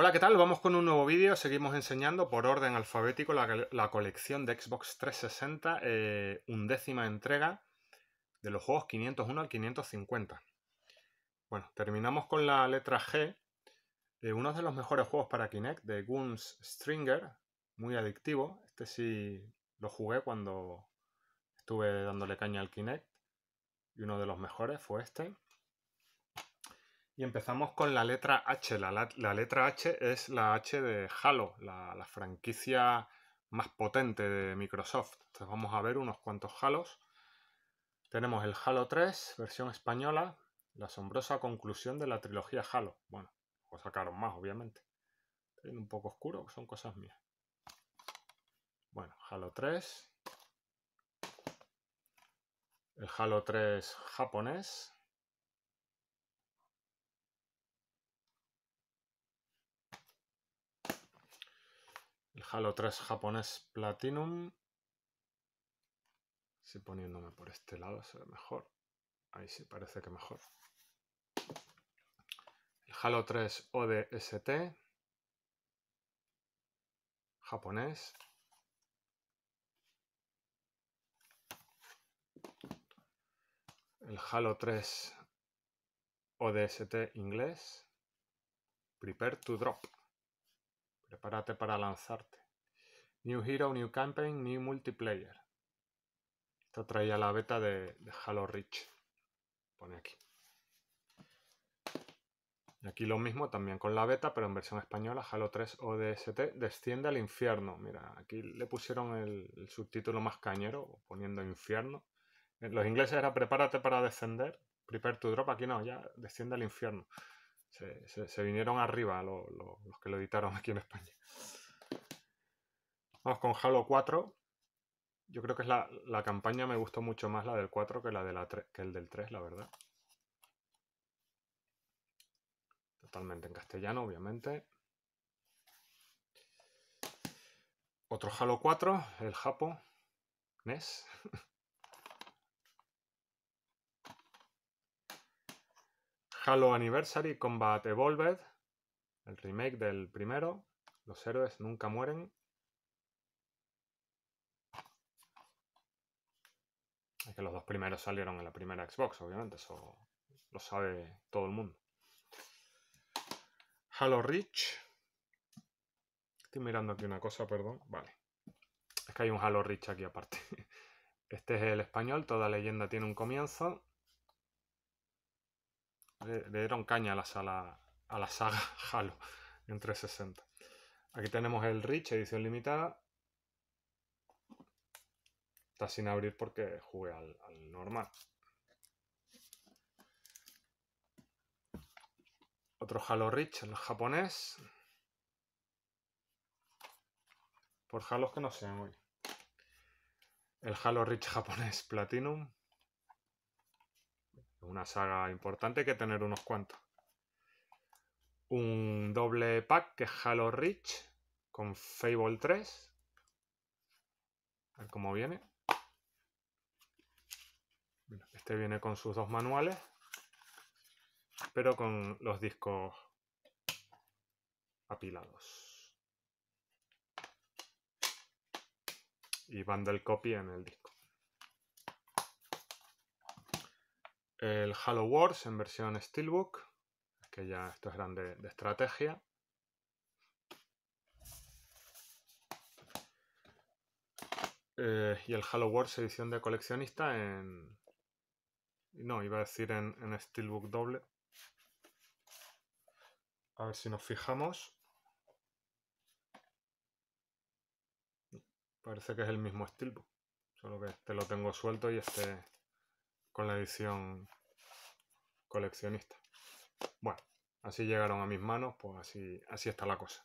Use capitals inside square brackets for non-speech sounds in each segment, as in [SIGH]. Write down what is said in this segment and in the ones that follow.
Hola, ¿qué tal? Vamos con un nuevo vídeo. Seguimos enseñando por orden alfabético la, colección de Xbox 360, eh, undécima entrega de los juegos 501 al 550. Bueno, terminamos con la letra G, De eh, uno de los mejores juegos para Kinect, de Guns Stringer, muy adictivo. Este sí lo jugué cuando estuve dándole caña al Kinect, y uno de los mejores fue este. Y empezamos con la letra H. La, letra H es la H de Halo, la, franquicia más potente de Microsoft. Entonces vamos a ver unos cuantos Halos. Tenemos el Halo 3, versión española, la asombrosa conclusión de la trilogía Halo. Bueno, o sacaron más, obviamente. Estoy un poco oscuro, son cosas mías. Bueno, Halo 3. El Halo 3 japonés, Halo 3 japonés Platinum. Si poniéndome por este lado se ve mejor. Ahí sí parece que mejor. El Halo 3 ODST. Japonés. El Halo 3 ODST inglés. Prepare to drop. Prepárate para lanzarte. New Hero, New Campaign, New Multiplayer. Esto traía la beta de, Halo Reach. Pone aquí. Y aquí lo mismo también con la beta, pero en versión española, Halo 3 ODST desciende al infierno. Mira, aquí le pusieron el, subtítulo más cañero, poniendo infierno. En eh, los ingleses era prepárate para descender, prepare to drop, aquí no, ya desciende al infierno. Se, vinieron arriba los que lo editaron aquí en España. Vamos con Halo 4. Yo creo que es la, campaña me gustó mucho más la del 4 que la de que el del 3, la verdad. Totalmente en castellano, obviamente. Otro Halo 4, el Japo. NES. [LAUGHS] Halo Anniversary Combat Evolved, el remake del primero, Los héroes nunca mueren. Es que los dos primeros salieron en la primera Xbox, obviamente, eso lo sabe todo el mundo. Halo Reach. Estoy mirando aquí una cosa, perdón. Vale. Es que hay un Halo Reach aquí aparte. [LAUGHS] Este es el español, toda leyenda tiene un comienzo. Le, dieron caña a la, saga [LAUGHS] Halo en 360. Aquí tenemos el Rich, edición limitada. Está sin abrir porque jugué al, normal. Otro Halo Rich, el japonés. Por halos que no sean hoy. El Halo Rich japonés Platinum. Una saga importante que tener unos cuantos. Un doble pack que es Halo Reach con Fable 3. A ver cómo viene. Este viene con sus dos manuales, pero con los discos apilados. Y bundle copy en el disco. el Halo Wars en versión Steelbook, que ya estos eran de, estrategia. Eh, y el Halo Wars edición de coleccionista en... No, iba a decir en, en Steelbook doble. A ver si nos fijamos. Parece que es el mismo Steelbook. Solo que este lo tengo suelto y este con la edición coleccionista. Bueno, así llegaron a mis manos, pues así, así está la cosa.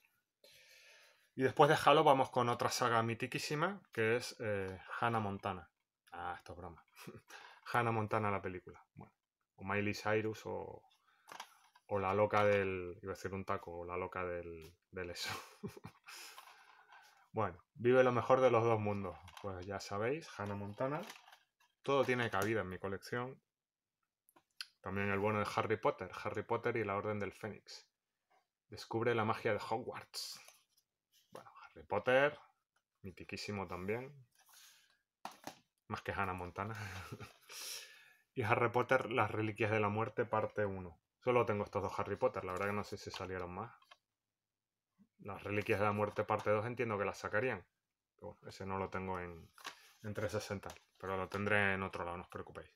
Y después de Halo vamos con otra saga mitiquísima que es eh, Hannah Montana. Ah, esto es broma. [LAUGHS] Hannah Montana la película. Bueno, o Miley Cyrus o, la loca del... iba a decir un taco, o la loca del, del eso. [LAUGHS] bueno, vive lo mejor de los dos mundos. Pues ya sabéis, Hannah Montana todo tiene cabida en mi colección. También el bueno de Harry Potter, Harry Potter y la Orden del Fénix. Descubre la magia de Hogwarts. Bueno, Harry Potter, mitiquísimo también. Más que Hannah Montana. [LAUGHS] y Harry Potter, las Reliquias de la Muerte, parte 1. Solo tengo estos dos Harry Potter, la verdad que no sé si salieron más. Las Reliquias de la Muerte, parte 2, entiendo que las sacarían. ese no lo tengo en, entre 360, pero lo tendré en otro lado, no os preocupéis.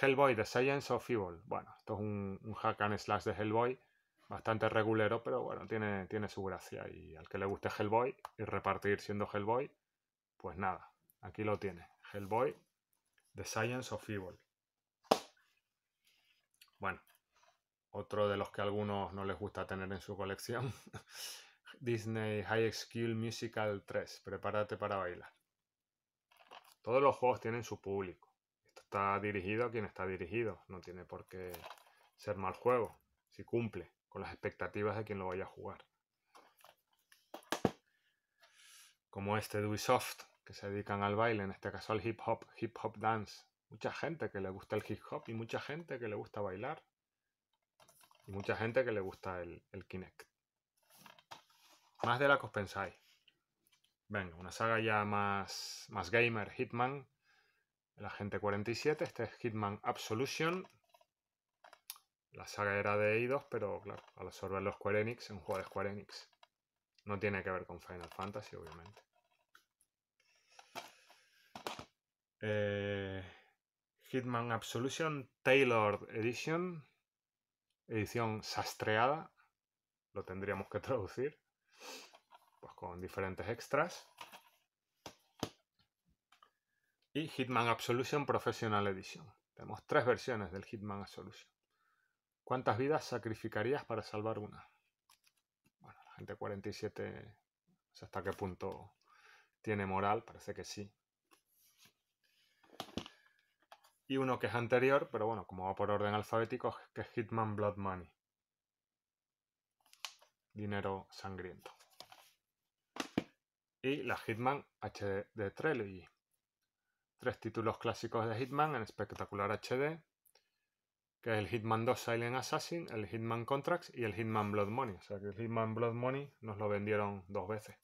Hellboy, The Science of Evil. Bueno, esto es un, un hack and slash de Hellboy, bastante regulero, pero bueno, tiene, tiene su gracia. Y al que le guste Hellboy y repartir siendo Hellboy, pues nada, aquí lo tiene. Hellboy, The Science of Evil. Bueno, otro de los que a algunos no les gusta tener en su colección. [LAUGHS] Disney High School Musical 3. Prepárate para bailar todos los juegos tienen su público. Esto está dirigido a quien está dirigido, no tiene por qué ser mal juego, si cumple con las expectativas de quien lo vaya a jugar. Como este de Ubisoft, que se dedican al baile, en este caso al hip hop, hip hop dance. Mucha gente que le gusta el hip hop y mucha gente que le gusta bailar. Y mucha gente que le gusta el, el Kinect. Más de la que os pensáis. Venga, una saga ya más, más gamer, Hitman, el agente 47, este es Hitman Absolution. La saga era de Eidos, pero claro, al los Square Enix, un juego de Square Enix. No tiene que ver con Final Fantasy, obviamente. Eh, Hitman Absolution Tailored Edition, edición sastreada, lo tendríamos que traducir con diferentes extras. Y Hitman Absolution Professional Edition. Tenemos tres versiones del Hitman Absolution. ¿Cuántas vidas sacrificarías para salvar una? Bueno, la gente 47, ¿hasta qué punto tiene moral? Parece que sí. Y uno que es anterior, pero bueno, como va por orden alfabético, que es Hitman Blood Money. Dinero sangriento y la Hitman HD Trilogy. Tres títulos clásicos de Hitman en espectacular HD, que es el Hitman 2 Silent Assassin, el Hitman Contracts y el Hitman Blood Money. O sea que el Hitman Blood Money nos lo vendieron dos veces.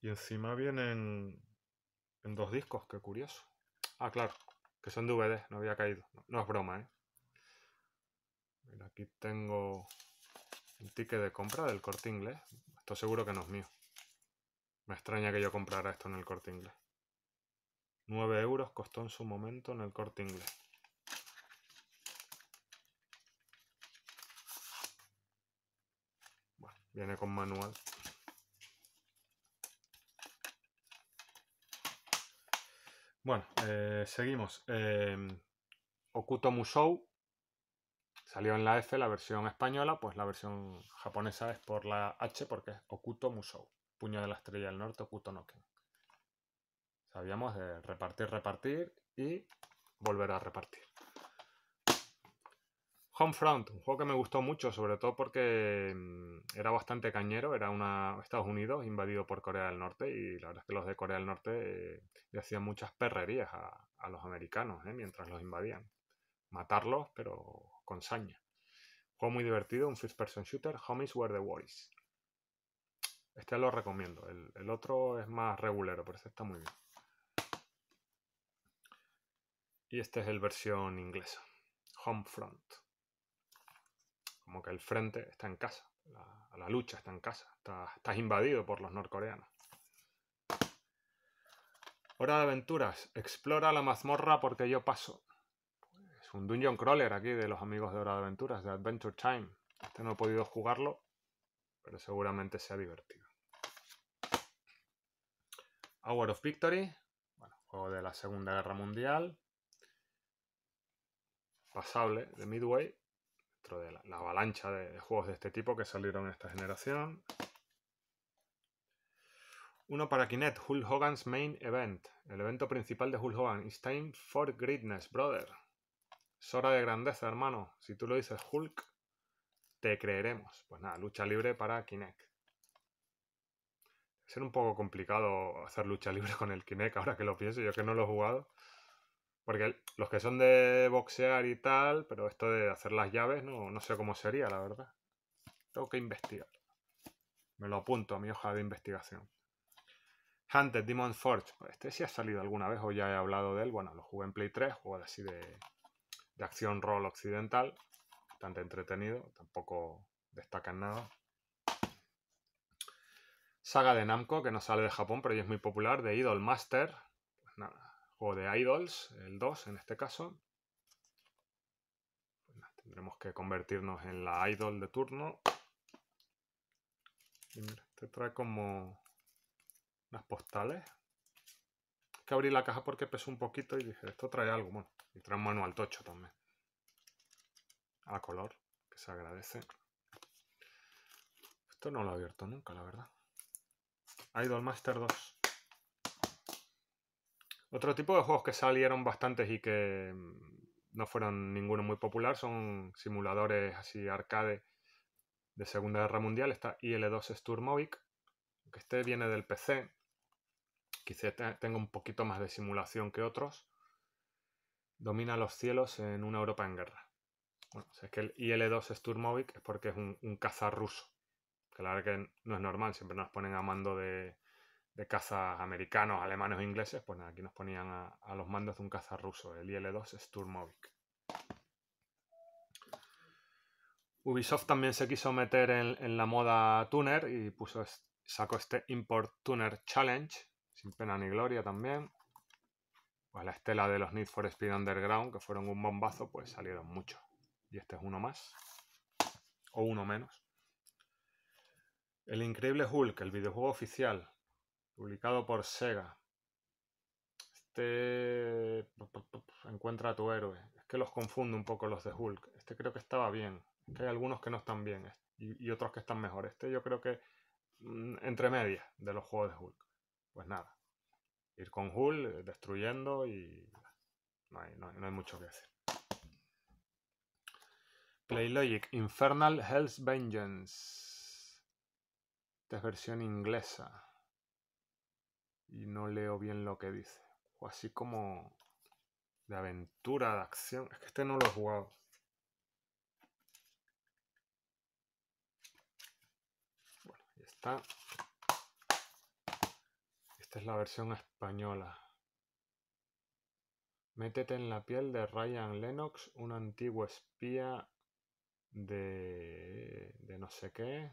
Y encima vienen en dos discos, qué curioso. Ah, claro, que son DVD, no había caído. No, es broma, ¿eh? aquí tengo el ticket de compra del corte inglés. Esto seguro que no es mío. Me extraña que yo comprara esto en el corte inglés. 9 euros costó en su momento en el corte inglés. Bueno, viene con manual. Bueno, eh, seguimos. Eh, Okuto Musou salió en la F la versión española, pues la versión japonesa es por la H porque es Okuto Musou, Puño de la Estrella del Norte, Okuto Noken. Sabíamos de repartir, repartir y volver a repartir. Homefront, un juego que me gustó mucho, sobre todo porque mm, era bastante cañero, era una, Estados Unidos invadido por Corea del Norte y la verdad es que los de Corea del Norte eh, le hacían muchas perrerías a, los americanos eh, mientras los invadían. Matarlos, pero con saña. Juego muy divertido, un first person shooter, Homies Were the voice. Este lo recomiendo. El, otro es más regulero, pero este está muy bien. Y este es el versión inglesa. front. Como que el frente está en casa. La, lucha está en casa. Está, estás invadido por los norcoreanos. Hora de aventuras. Explora la mazmorra porque yo paso. Es un dungeon crawler aquí de los amigos de Hora de Aventuras, de Adventure Time. Este no he podido jugarlo, pero seguramente sea divertido. Hour of Victory, juego de la Segunda Guerra Mundial. Pasable, de Midway, dentro de la, avalancha de, juegos de este tipo que salieron en esta generación. Uno para Kinect, Hulk Hogan's Main Event, el evento principal de Hulk Hogan, It's Time for Greatness, Brother. Es hora de grandeza, hermano. Si tú lo dices, Hulk, te creeremos. Pues nada, lucha libre para Kinect. Ser un poco complicado hacer lucha libre con el Kinect, ahora que lo pienso, yo que no lo he jugado. Porque los que son de boxear y tal, pero esto de hacer las llaves, no, no sé cómo sería, la verdad. Tengo que investigar. Me lo apunto a mi hoja de investigación. Hunter Demon Forge. Este sí ha salido alguna vez o ya he hablado de él. Bueno, lo jugué en Play 3, juego así de de acción rol occidental, bastante entretenido, tampoco destaca en nada. Saga de Namco, que no sale de Japón, pero ya es muy popular, de Idol Master, pues O de Idols, el 2 en este caso. Pues tendremos que convertirnos en la Idol de turno. te este trae como unas postales. Hay que abrir la caja porque pesó un poquito y dije, esto trae algo, bueno. Y trae un manual tocho también. A color, que se agradece. Esto no lo he abierto nunca, la verdad. Idol Master 2. Otro tipo de juegos que salieron bastantes y que mm, no fueron ninguno muy popular son simuladores así arcade de Segunda Guerra Mundial. Está IL-2 Sturmovik, que este viene del PC. Quizá tenga un poquito más de simulación que otros domina los cielos en una Europa en guerra. Bueno, es que el IL-2 Sturmovik es porque es un, caza ruso. Que la verdad que no es normal, siempre nos ponen a mando de, de cazas americanos, alemanes o e ingleses. Pues aquí nos ponían a, los mandos de un caza ruso, el IL-2 Sturmovik. Ubisoft también se quiso meter en, en la moda tuner y puso, sacó este Import Tuner Challenge, sin pena ni gloria también la estela de los Need for Speed Underground, que fueron un bombazo, pues salieron muchos. Y este es uno más. O uno menos. El Increíble Hulk, el videojuego oficial, publicado por Sega. Este... Encuentra a tu héroe. Es que los confundo un poco los de Hulk. Este creo que estaba bien. Es que hay algunos que no están bien este, y otros que están mejor. Este yo creo que mm, entre medias de los juegos de Hulk. Pues nada ir con Hull eh, destruyendo y no hay, mucho que hacer. Playlogic Infernal Hell's Vengeance. Esta es versión inglesa. Y no leo bien lo que dice. O así como de aventura, de acción. Es que este no lo he jugado. Bueno, ahí está es la versión española. Métete en la piel de Ryan Lennox, un antiguo espía de, de no sé qué,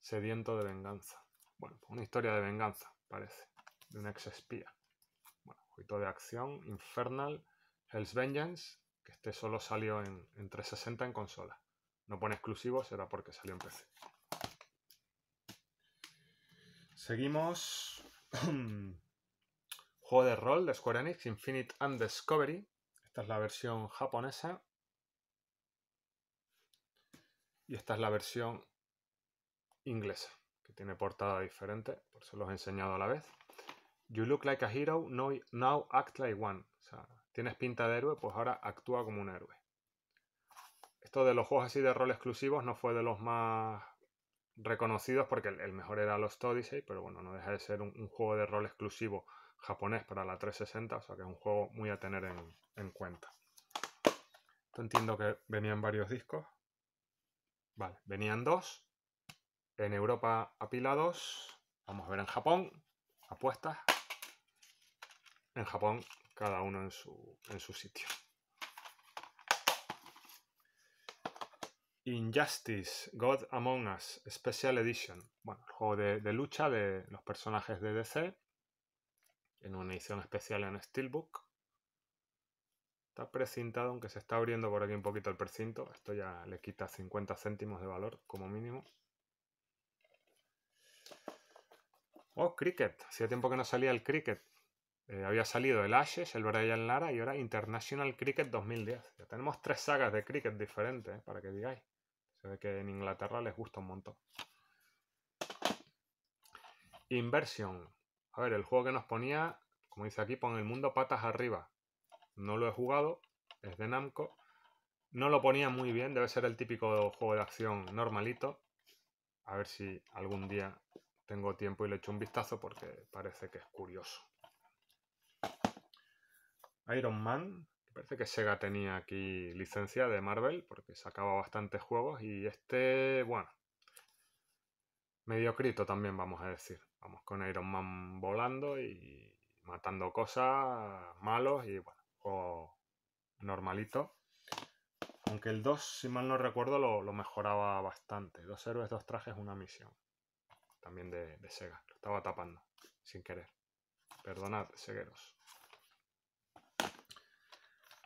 sediento de venganza. Bueno, una historia de venganza, parece, de un ex espía. Bueno, juguito de acción, Infernal, Hell's Vengeance, que este solo salió en, en 360 en consola. No pone exclusivo, será porque salió en PC. Seguimos. Juego de rol de Square Enix, Infinite Undiscovery, Esta es la versión japonesa. Y esta es la versión inglesa, que tiene portada diferente, por eso los he enseñado a la vez. You look like a hero, now act like one. O sea, tienes pinta de héroe, pues ahora actúa como un héroe. Esto de los juegos así de rol exclusivos no fue de los más reconocidos porque el, mejor era Lost Odyssey, pero bueno, no deja de ser un, juego de rol exclusivo japonés para la 360, o sea que es un juego muy a tener en, cuenta. entiendo que venían varios discos. Vale, venían dos. En Europa apilados. Vamos a ver en Japón. Apuestas. En Japón, cada uno en su sitio. Injustice, God Among Us, Special Edition. Bueno, el juego de, lucha de los personajes de DC en una edición especial en Steelbook. Está precintado, aunque se está abriendo por aquí un poquito el precinto. Esto ya le quita 50 céntimos de valor como mínimo. Oh, Cricket. Hacía tiempo que no salía el Cricket. Eh, había salido el Ashes, el Brian Lara y ahora International Cricket 2010. Ya tenemos tres sagas de cricket diferentes, eh, para que digáis que en Inglaterra les gusta un montón. Inversion. A ver, el juego que nos ponía, como dice aquí, pon el mundo patas arriba. No lo he jugado, es de Namco. No lo ponía muy bien, debe ser el típico juego de acción normalito. A ver si algún día tengo tiempo y le echo un vistazo porque parece que es curioso. Iron Man, Parece que Sega tenía aquí licencia de Marvel porque sacaba bastantes juegos y este, bueno, mediocrito también vamos a decir. Vamos con Iron Man volando y matando cosas, malos y bueno, juego normalito. Aunque el 2, si mal no recuerdo, lo, mejoraba bastante. Dos héroes, dos trajes, una misión. También de, Sega. Lo estaba tapando, sin querer. Perdonad, segueros.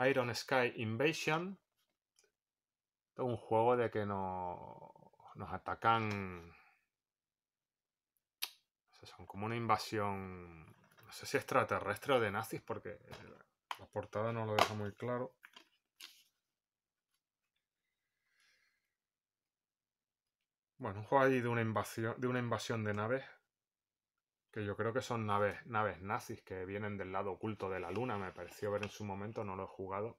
Iron Sky Invasion. un juego de que no, nos atacan. son como una invasión. No sé si extraterrestre o de nazis, porque la portada no lo deja muy claro. Bueno, un juego ahí de una invasión de, una invasión de naves que yo creo que son naves, naves nazis que vienen del lado oculto de la luna, me pareció ver en su momento, no lo he jugado.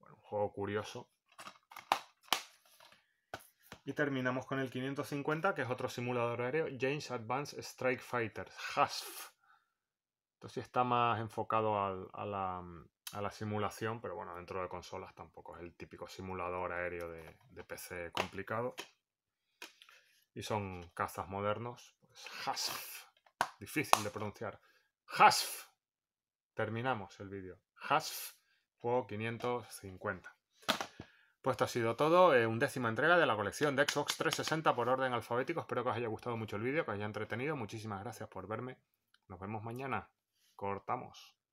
Bueno, un juego curioso. Y terminamos con el 550, que es otro simulador aéreo, James Advanced Strike Fighters, HASF. Esto sí está más enfocado a, la, simulación, pero bueno, dentro de consolas tampoco es el típico simulador aéreo de, de PC complicado. Y son cazas modernos, pues HASF difícil de pronunciar. Hasf. Terminamos el vídeo. Hasf, juego 550. Pues esto ha sido todo, eh, Un undécima entrega de la colección de Xbox 360 por orden alfabético. Espero que os haya gustado mucho el vídeo, que os haya entretenido. Muchísimas gracias por verme. Nos vemos mañana. Cortamos.